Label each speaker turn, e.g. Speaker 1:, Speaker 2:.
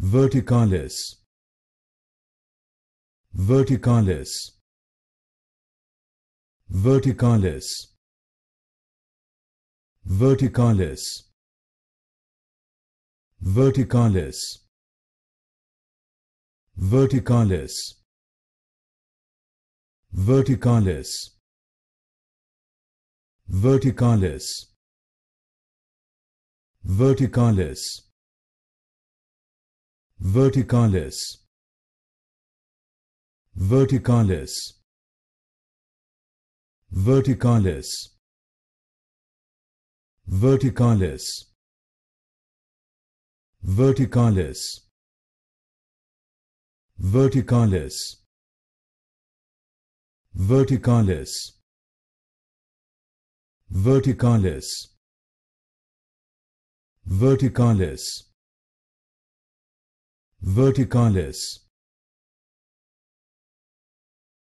Speaker 1: verticalis verticalis verticalis verticalis verticalis verticalis verticalis verticalis verticalis verticalis verticalis verticalis verticalis verticalis verticalis verticalis verticalis verticalis verticalis